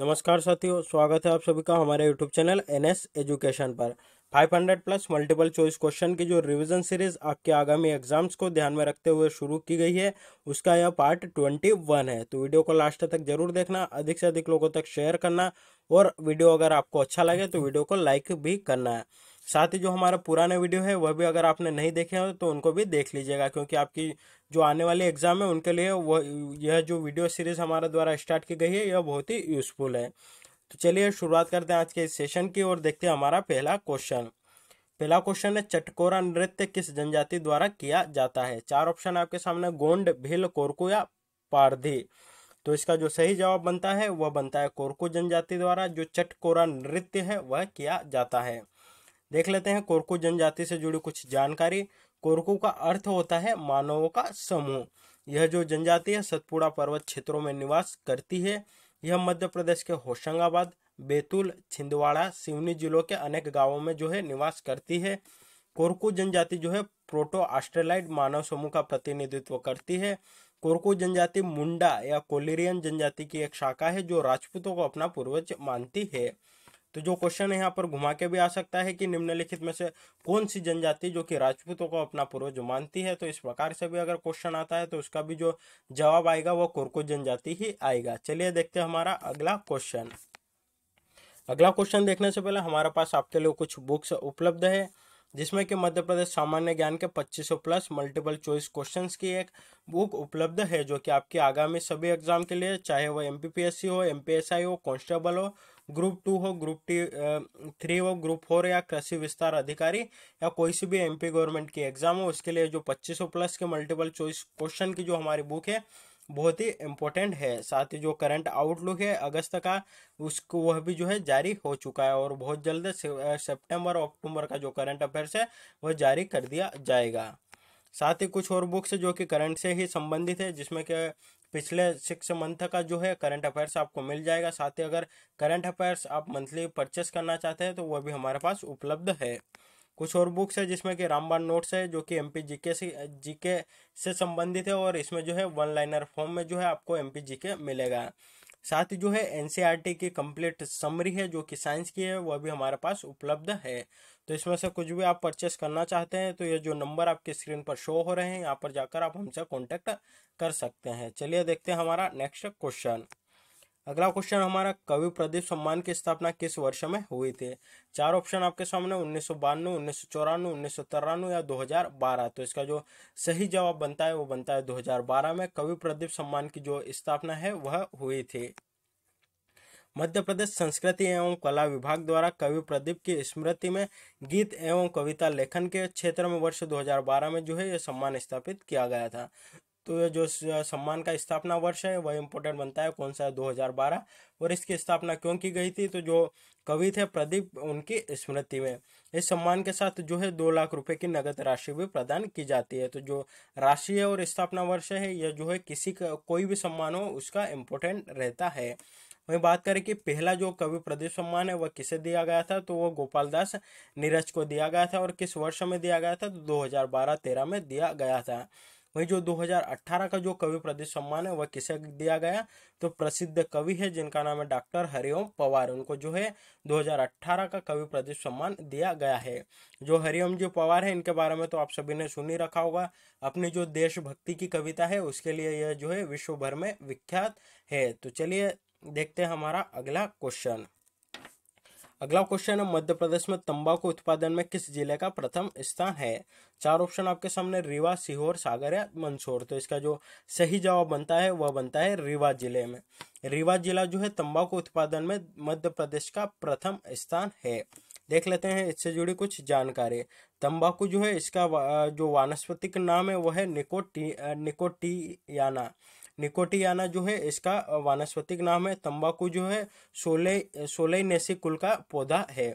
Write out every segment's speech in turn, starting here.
नमस्कार साथियों स्वागत है आप सभी का हमारे YouTube channel N S education पर 500 प्लस मल्टीपल चॉइस क्वेश्चन की जो रिवीजन सीरीज आपके आगामी एग्जाम्स को ध्यान में रखते हुए शुरू की गई है उसका यह पार्ट 21 है तो वीडियो को लास्ट तक जरूर देखना अधिक से अधिक लोगों तक शेयर करना और वीडियो अगर आपको अच्छा लगे तो वीडियो को लाइक भी करना है साथ ही जो हमारा पुराना वीडियो है वह भी अगर आपने नहीं देखे हो तो उनको भी देख लीजिएगा क्योंकि आपकी जो आने वाले एग्जाम है उनके लिए वह यह जो वीडियो सीरीज हमारा द्वारा स्टार्ट की गई है यह बहुत ही यूजफुल है तो चलिए शुरुआत करते हैं आज के इस सेशन की और देखते हैं हमारा पहला क्वेश्चन पहला क्वेश्चन है चटकोरा नृत्य किस जनजाति द्वारा किया जाता है चार ऑप्शन आपके सामने गोंड भील कोरकू या पारधी तो इसका जो सही जवाब बनता है वह बनता है कोरकू जनजाति द्वारा जो चटकोरा नृत्य है वह किया जाता है देख लेते हैं कोरकू जनजाति से जुड़ी कुछ जानकारी कोरकू का अर्थ होता है मानवों का समूह यह जो जनजाति है सतपुड़ा पर्वत क्षेत्रों में निवास करती है यह मध्य प्रदेश के होशंगाबाद बैतूल छिंदवाड़ा सिवनी जिलों के अनेक गांवों में जो है निवास करती है कोरकू जनजाति जो है प्रोटो ऑस्ट्रेलाइड मानव समूह का प्रतिनिधित्व करती है कोरकू जनजाति मुंडा या कोलेरियन जनजाति की एक शाखा है जो राजपूतों को अपना पूर्वज मानती है तो जो क्वेश्चन है यहाँ पर घुमा के भी आ सकता है कि निम्नलिखित में से कौन सी जनजाति जो कि राजपूतों को अपना पूर्वज मानती है तो इस प्रकार से भी अगर क्वेश्चन आता है तो उसका भी जो जवाब आएगा वो कोरको जनजाति ही आएगा चलिए देखते हैं हमारा अगला क्वेश्चन अगला क्वेश्चन देखने से पहले हमारे पास आपके लिए कुछ बुक्स उपलब्ध है जिसमें कि मध्य प्रदेश सामान्य ज्ञान के 2500 प्लस मल्टीपल चॉइस क्वेश्चंस की एक बुक उपलब्ध है जो कि आपकी आगामी सभी एग्जाम के लिए चाहे वह एमपीपीएससी हो एमपीएसआई हो कांस्टेबल हो ग्रुप टू हो ग्रुप टी थ्री हो ग्रुप फोर या कृषि विस्तार अधिकारी या कोई सी भी एमपी गवर्नमेंट की एग्जाम हो उसके लिए जो पच्चीस प्लस के मल्टीपल चॉइस क्वेश्चन की जो हमारी बुक है बहुत ही इम्पोर्टेंट है साथ ही जो करंट आउटलुक है अगस्त का उसको वह भी जो है जारी हो चुका है और बहुत जल्द सेप्टेम्बर अक्टूबर का जो करंट अफेयर्स है वह जारी कर दिया जाएगा साथ ही कुछ और बुक्स जो कि करंट से ही संबंधित है जिसमें के पिछले सिक्स मंथ का जो है करंट अफेयर्स आपको मिल जाएगा साथ ही अगर करंट अफेयर्स आप मंथली परचेस करना चाहते हैं तो वह भी हमारे पास उपलब्ध है कुछ और बुक्स है जिसमें कि रामबाण नोट्स है जो कि एमपी के से जीके से संबंधित है और इसमें जो है वन लाइनर फॉर्म में जो है आपको एमपी के मिलेगा साथ ही जो है एनसीईआरटी e की कंप्लीट समरी है जो कि साइंस की है वह भी हमारे पास उपलब्ध है तो इसमें से कुछ भी आप परचेस करना चाहते हैं तो ये जो नंबर आपके स्क्रीन पर शो हो रहे हैं यहाँ पर जाकर आप हमसे कॉन्टेक्ट कर सकते हैं चलिए देखते हैं हमारा नेक्स्ट क्वेश्चन अगला क्वेश्चन हमारा कवि प्रदीप सम्मान की स्थापना किस वर्ष में हुई थी चार ऑप्शन आपके सामने उन्नीस सौ बानवे उन्नीस सौ चौरानवे उन्नीस सौ तिरानवे या 2012 तो इसका जो सही जवाब बनता है वो बनता है 2012 में कवि प्रदीप सम्मान की जो स्थापना है वह हुई थी मध्य प्रदेश संस्कृति एवं कला विभाग द्वारा कवि प्रदीप की स्मृति में गीत एवं कविता लेखन के क्षेत्र में वर्ष 2012 में जो है यह सम्मान स्थापित किया गया था तो ये जो सम्मान का स्थापना वर्ष है वह इम्पोर्टेंट बनता है कौन सा है 2012 और इसकी स्थापना क्यों की गई थी तो जो कवि थे प्रदीप उनकी स्मृति में इस सम्मान के साथ जो है दो लाख रुपए की नगद राशि भी प्रदान की जाती है तो जो राशि है और स्थापना वर्ष है यह जो है किसी का कोई भी सम्मान हो उसका इम्पोर्टेंट रहता है वही बात करें कि पहला जो कवि प्रदीप सम्मान है वह किसे दिया गया था तो वो गोपाल दास नीरज को दिया गया था और किस वर्ष में दिया गया था तो दो हजार में दिया गया था वहीं जो 2018 का जो कवि प्रदेश सम्मान है वह किसे दिया गया तो प्रसिद्ध कवि है जिनका नाम है डॉक्टर हरिओम पवार उनको जो है 2018 का कवि प्रदेश सम्मान दिया गया है जो हरिओम जी पवार है इनके बारे में तो आप सभी ने सुन ही रखा होगा अपनी जो देशभक्ति की कविता है उसके लिए यह जो है विश्व भर में विख्यात है तो चलिए देखते हैं हमारा अगला क्वेश्चन अगला क्वेश्चन है मध्य प्रदेश में तंबाकू उत्पादन में किस जिले का प्रथम स्थान है चार ऑप्शन आपके सामने रीवा सीहोर सागर या मंदसौर तो इसका जो सही जवाब बनता है वह बनता है रीवा जिले में रीवा जिला जो है तंबाकू उत्पादन में मध्य प्रदेश का प्रथम स्थान है देख लेते हैं इससे जुड़ी कुछ जानकारी तंबाकू जो है इसका जो वानस्पतिक नाम है वह है निकोटी निकोटियाना निकोटियाना जो है इसका वानस्पतिक नाम है तंबाकू जो है सोले सोलेनेसी कुल का पौधा है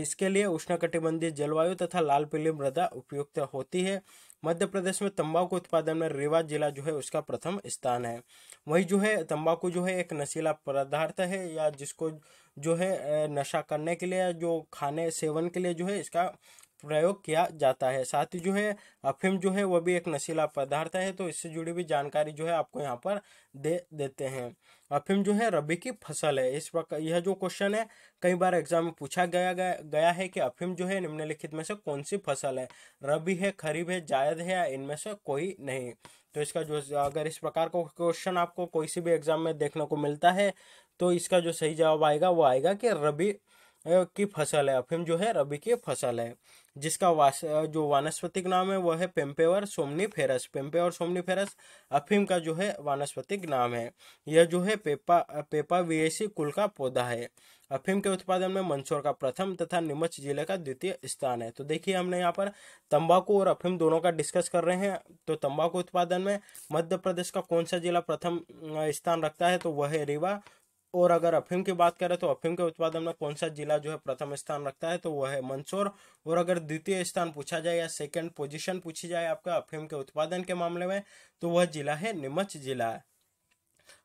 इसके लिए उष्णकटिबंधीय जलवायु तथा लाल पीली मृदा उपयुक्त होती है मध्य प्रदेश में तंबाकू उत्पादन में रीवा जिला जो है उसका प्रथम स्थान है वही जो है तंबाकू जो है एक नशीला पदार्थ है या जिसको जो है नशा करने के लिए जो खाने सेवन के लिए जो है इसका प्रयोग किया जाता है साथ ही जो है अफीम जो है वह भी एक नशीला पदार्थ है तो इससे जुड़ी हुई जानकारी जो है आपको यहाँ पर दे देते हैं अफीम जो है रबी की फसल है इस प्रकार यह जो क्वेश्चन है कई बार एग्जाम में पूछा गया गया, है कि अफीम जो है निम्नलिखित में से कौन सी फसल है रबी है खरीब है जायद है या इनमें से कोई नहीं तो इसका जो अगर इस प्रकार का क्वेश्चन आपको कोई सी भी एग्जाम में देखने को मिलता है तो इसका जो सही जवाब आएगा वो आएगा कि रबी की फसल है अफीम जो है रबी की फसल है जिसका वास जो वानस्पतिक नाम है वह है papaver somniferum papaver somniferum अफीम का जो है वानस्पतिक नाम है यह जो है पेपा पेपा वीएसी कुल का पौधा है अफीम के उत्पादन में मंदसौर का प्रथम तथा नीमच जिले का द्वितीय स्थान है तो देखिए हमने यहाँ पर तंबाकू और अफीम दोनों का डिस्कस कर रहे हैं तो तंबाकू उत्पादन में मध्य प्रदेश का कौन सा जिला प्रथम स्थान रखता है तो वह है रीवा और अगर अफीम की बात करें तो अफीम के उत्पादन में कौन सा जिला जो है प्रथम स्थान रखता है तो वह है मंदसौर और अगर द्वितीय स्थान पूछा जाए या सेकंड पोजीशन पूछी जाए आपका अफीम के उत्पादन के मामले में तो वह जिला है नीमच जिला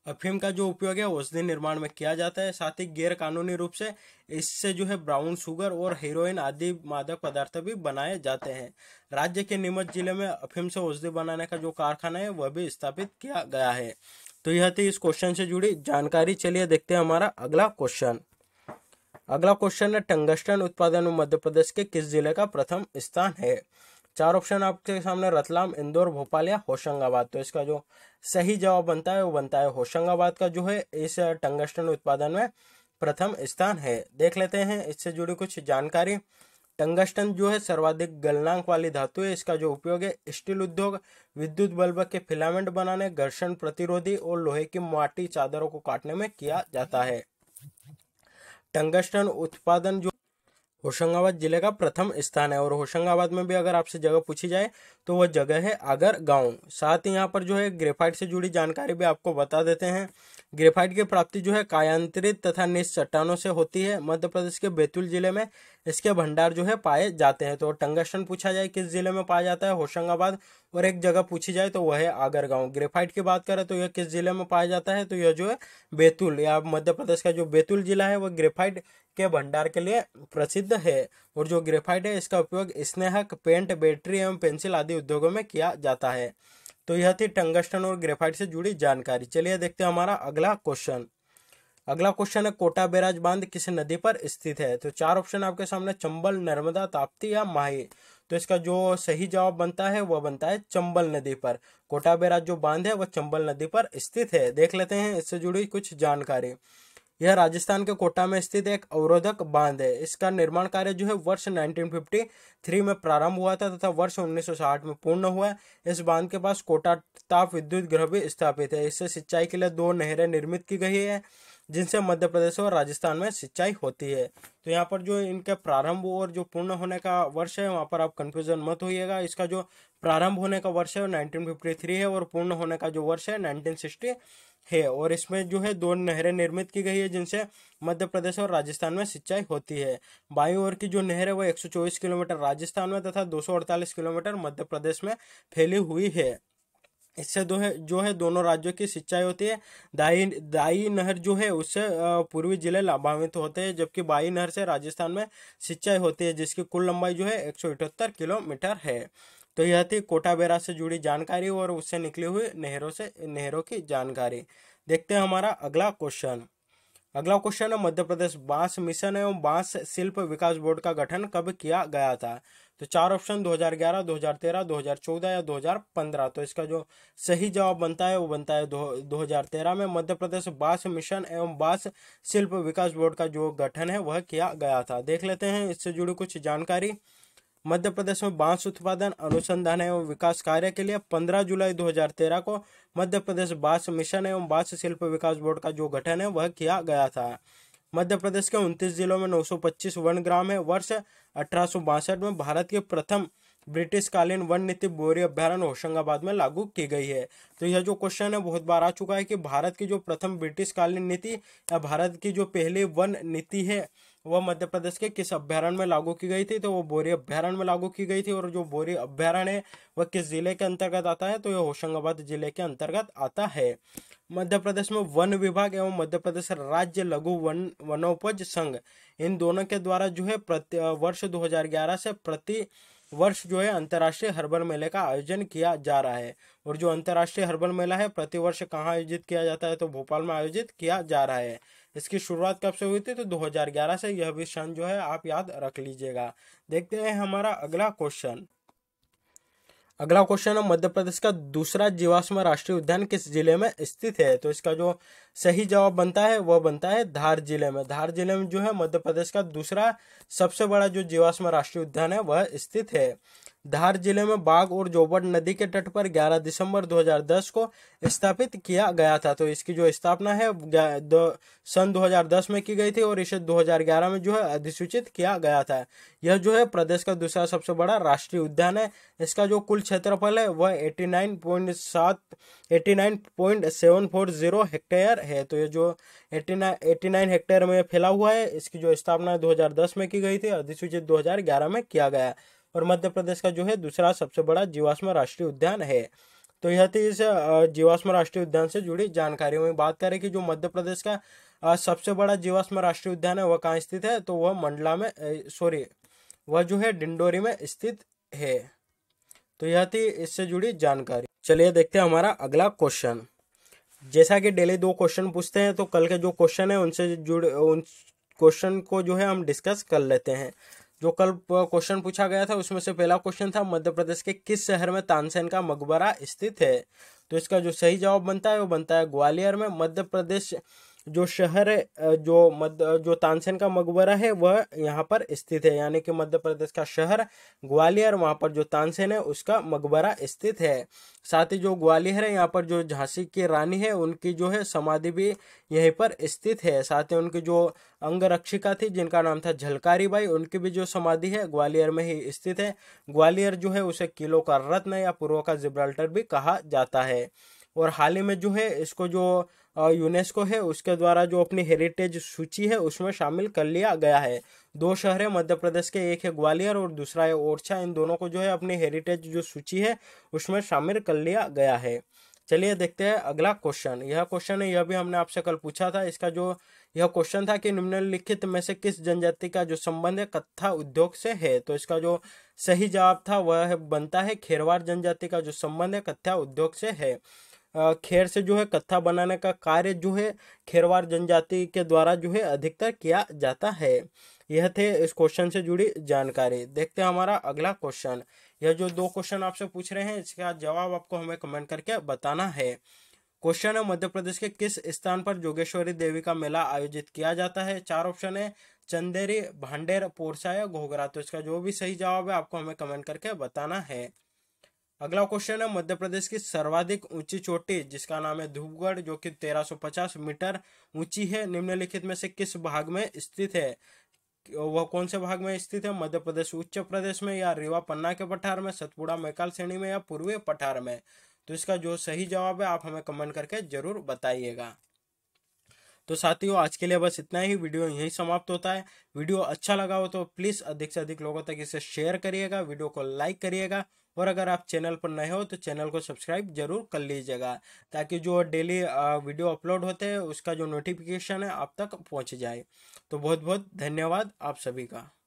अफीम का जो उपयोग है औषधि निर्माण में किया जाता है साथ ही गैर कानूनी रूप से इससे जो है ब्राउन शुगर और हीरोइन आदि मादक पदार्थ भी बनाए जाते हैं राज्य के नीमच जिले में अफीम से औषधि बनाने का जो कारखाना है वह भी स्थापित किया गया है तो यह थी इस क्वेश्चन से जुड़ी जानकारी चलिए देखते हैं हमारा अगला क्वेश्चन अगला क्वेश्चन है टंगस्टन उत्पादन में मध्य प्रदेश के किस जिले का प्रथम स्थान है चार ऑप्शन आपके सामने रतलाम इंदौर भोपाल या होशंगाबाद तो इसका जो सही जवाब बनता है वो बनता है होशंगाबाद का जो है इस टंगस्टन उत्पादन में प्रथम स्थान है देख लेते हैं इससे जुड़ी कुछ जानकारी टंगस्टन जो है सर्वाधिक गलनांक वाली धातु है इसका जो उपयोग है स्टील उद्योग विद्युत बल्ब के फिलामेंट बनाने घर्षण प्रतिरोधी और लोहे की माटी चादरों को काटने में किया जाता है टंगस्टन उत्पादन जो होशंगाबाद जिले का प्रथम स्थान है और होशंगाबाद में भी अगर आपसे जगह पूछी जाए तो वह जगह है आगर गांव साथ ही यहाँ पर जो है ग्रेफाइट से जुड़ी जानकारी भी आपको बता देते हैं ग्रेफाइट की प्राप्ति जो है कायांतरित तथा निज चट्टानों से होती है मध्य प्रदेश के बैतूल जिले में इसके भंडार जो है पाए जाते हैं तो टंगस्टन पूछा जाए किस जिले में पाया जाता है होशंगाबाद और एक जगह पूछी जाए तो वह है आगर गांव ग्रेफाइट की बात करें तो यह किस जिले में पाया जाता है तो यह जो है बैतूल या मध्य प्रदेश का जो बैतूल जिला है वह ग्रेफाइट के भंडार के लिए प्रसिद्ध है और जो ग्रेफाइट है इसका उपयोग स्नेहक पेंट बैटरी एवं पेंसिल आदि उद्योगों में किया जाता है तो यह थी टंगस्टन और ग्रेफाइट से जुड़ी जानकारी चलिए देखते हैं हमारा अगला क्वेश्चन अगला क्वेश्चन है कोटा बैराज बांध किस नदी पर स्थित है तो चार ऑप्शन आपके सामने चंबल नर्मदा ताप्ती या माही तो इसका जो सही जवाब बनता है वह बनता है चंबल नदी पर कोटा बेराज जो बांध है वह चंबल नदी पर स्थित है देख लेते हैं इससे जुड़ी कुछ जानकारी यह राजस्थान के कोटा में स्थित एक अवरोधक बांध है इसका निर्माण कार्य जो है वर्ष 1953 में प्रारंभ हुआ था तथा वर्ष 1960 में पूर्ण हुआ इस बांध के पास कोटा ताप विद्युत गृह भी स्थापित है इससे सिंचाई के लिए दो नहरें निर्मित की गई है जिनसे मध्य प्रदेश और राजस्थान में सिंचाई होती है तो यहाँ पर जो इनके प्रारंभ और जो पूर्ण होने का वर्ष है वहाँ पर आप कंफ्यूजन मत होइएगा इसका जो प्रारंभ होने का वर्ष है वो 1953 है और पूर्ण होने का जो वर्ष है 1960 है और इसमें जो है दो नहरें निर्मित की गई है जिनसे मध्य प्रदेश और राजस्थान में सिंचाई होती है बाई ओर की जो नहर है वह चौबीस किलोमीटर राजस्थान में तथा अड़तालीस किलोमीटर मध्य प्रदेश में फैली हुई है इससे दो है जो है दोनों राज्यों की सिंचाई होती है दाई दाई नहर जो है उससे पूर्वी जिले लाभान्वित होते हैं जबकि बाई नहर से राजस्थान में सिंचाई होती है जिसकी कुल लंबाई जो है एक किलोमीटर है तो यह थी कोटाबेरा से जुड़ी जानकारी और उससे निकली हुई नहरों से नहरों की जानकारी देखते हैं हमारा अगला क्वेश्चन अगला क्वेश्चन है मध्य प्रदेश बांस मिशन एवं बांस शिल्प विकास बोर्ड का गठन कब किया गया था तो चार ऑप्शन 2011, 2013, 2014 या 2015 तो इसका जो सही जवाब बनता है वो बनता है दो 2013 में मध्य प्रदेश बांस मिशन एवं बांस शिल्प विकास बोर्ड का जो गठन है वह किया गया था देख लेते हैं इससे जुड़ी कुछ जानकारी मध्य प्रदेश में बांस उत्पादन अनुसंधान एवं विकास कार्य के लिए 15 जुलाई 2013 को मध्य प्रदेश बांस मिशन एवं बांस शिल्प विकास बोर्ड का जो गठन है वह किया गया था मध्य प्रदेश के उनतीस जिलों में 925 वन ग्राम है वर्ष अठारह में भारत के प्रथम ब्रिटिश कालीन वन नीति बोरी अभ्यारण होशंगाबाद में लागू की गई है तो यह जो क्वेश्चन है बहुत बार आ चुका है कि भारत की जो प्रथम ब्रिटिश कालीन नीति या भारत की जो पहली वन नीति है वह मध्य प्रदेश के किस अभ्यारण में लागू की गई थी तो वो बोरी अभ्यारण में लागू की गई थी और जो बोरी अभ्यारण्य है वह किस जिले के अंतर्गत आता है तो यह होशंगाबाद जिले के अंतर्गत आता है मध्य प्रदेश में वन विभाग एवं मध्य प्रदेश राज्य लघु वन वनोपज संघ इन दोनों के द्वारा जो है प्रति वर्ष दो से प्रति वर्ष जो है अंतर्राष्ट्रीय हर्बल मेले का आयोजन किया जा रहा है और जो अंतर्राष्ट्रीय हर्बल मेला है प्रतिवर्ष कहाँ आयोजित किया जाता है तो भोपाल में आयोजित किया जा रहा है इसकी शुरुआत कब से हुई थी तो 2011 से यह भी क्षण जो है आप याद रख लीजिएगा देखते हैं हमारा अगला क्वेश्चन अगला क्वेश्चन है मध्य प्रदेश का दूसरा जीवाश्म राष्ट्रीय उद्यान किस जिले में स्थित है तो इसका जो सही जवाब बनता है वह बनता है धार जिले में धार जिले में जो है मध्य प्रदेश का दूसरा सबसे बड़ा जो जीवाश्म राष्ट्रीय उद्यान है वह स्थित है धार जिले में बाघ और जोबट नदी के तट पर 11 दिसंबर 2010 को स्थापित किया गया था तो इसकी जो स्थापना है दो, सन 2010 में की गई थी और इसे 2011 में जो है अधिसूचित किया गया था यह जो है प्रदेश का दूसरा सबसे बड़ा राष्ट्रीय उद्यान है इसका जो कुल क्षेत्रफल है वह 89.7 हेक्टेयर है तो यह जो 89 89 हेक्टेयर में फैला हुआ है इसकी जो स्थापना दो में की गई थी अधिसूचित दो में किया गया और मध्य प्रदेश का जो है दूसरा सबसे बड़ा जीवाश्म राष्ट्रीय उद्यान है तो यह थी इस जीवाश्म राष्ट्रीय उद्यान से जुड़ी जानकारी में बात करें कि जो मध्य प्रदेश का सबसे बड़ा जीवाश्म राष्ट्रीय उद्यान है वह कहाँ स्थित है तो वह मंडला में सॉरी वह जो है डिंडोरी में स्थित है तो यह थी इससे जुड़ी जानकारी चलिए देखते हैं हमारा अगला क्वेश्चन जैसा कि डेली दो क्वेश्चन पूछते हैं तो कल के जो क्वेश्चन है उनसे जुड़े उन क्वेश्चन को जो है हम डिस्कस कर लेते हैं जो कल क्वेश्चन पूछा गया था उसमें से पहला क्वेश्चन था मध्य प्रदेश के किस शहर में तानसेन का मकबरा स्थित है तो इसका जो सही जवाब बनता है वो बनता है ग्वालियर में मध्य प्रदेश जो शहर है जो मध्य जो तानसेन का मकबरा है वह यहाँ पर स्थित है यानी कि मध्य प्रदेश का शहर ग्वालियर वहाँ पर जो तानसेन है उसका मकबरा स्थित है साथ ही जो ग्वालियर है यहाँ पर जो झांसी की रानी है उनकी जो है समाधि भी यहीं पर स्थित है साथ ही उनकी जो अंगरक्षिका थी जिनका नाम था झलकारी बाई उनकी भी जो समाधि है ग्वालियर में ही स्थित है ग्वालियर जो है उसे किलो का रत्न या पूर्व का जिब्राल्टर भी कहा जाता है और हाल ही में जो है इसको जो यूनेस्को है उसके द्वारा जो अपनी हेरिटेज सूची है उसमें शामिल कर लिया गया है दो शहर है मध्य प्रदेश के एक है ग्वालियर और दूसरा है ओरछा इन दोनों को जो है अपनी हेरिटेज जो सूची है उसमें शामिल कर लिया गया है चलिए देखते हैं अगला क्वेश्चन यह क्वेश्चन है यह भी हमने आपसे कल पूछा था इसका जो यह क्वेश्चन था कि निम्नलिखित में से किस जनजाति का जो संबंध है कत्था उद्योग से है तो इसका जो सही जवाब था वह बनता है खेरवार जनजाति का जो संबंध है कत्था उद्योग से है खेर से जो है कत्था बनाने का कार्य जो है खेरवार जनजाति के द्वारा जो है अधिकतर किया जाता है यह थे इस क्वेश्चन से जुड़ी जानकारी देखते हैं हमारा अगला क्वेश्चन यह जो दो क्वेश्चन आपसे पूछ रहे हैं इसका जवाब आपको हमें कमेंट करके बताना है क्वेश्चन है मध्य प्रदेश के किस स्थान पर जोगेश्वरी देवी का मेला आयोजित किया जाता है चार ऑप्शन है चंदेरी भांडेर पोरसा या घोघरा तो इसका जो भी सही जवाब है आपको हमें कमेंट करके बताना है अगला क्वेश्चन है मध्य प्रदेश की सर्वाधिक ऊंची चोटी जिसका नाम है धूपगढ़ जो कि 1350 मीटर ऊंची है निम्नलिखित में से किस भाग में स्थित है वह कौन से भाग में स्थित है मध्य प्रदेश उच्च प्रदेश में या रीवा पन्ना के पठार में सतपुड़ा मैकाल श्रेणी में या पूर्वी पठार में तो इसका जो सही जवाब है आप हमें कमेंट करके जरूर बताइएगा तो साथियों आज के लिए बस इतना ही वीडियो यही समाप्त होता है वीडियो अच्छा लगा हो तो प्लीज़ अधिक से अधिक लोगों तक इसे शेयर करिएगा वीडियो को लाइक करिएगा और अगर आप चैनल पर नए हो तो चैनल को सब्सक्राइब जरूर कर लीजिएगा ताकि जो डेली वीडियो अपलोड होते हैं उसका जो नोटिफिकेशन है आप तक पहुँच जाए तो बहुत बहुत धन्यवाद आप सभी का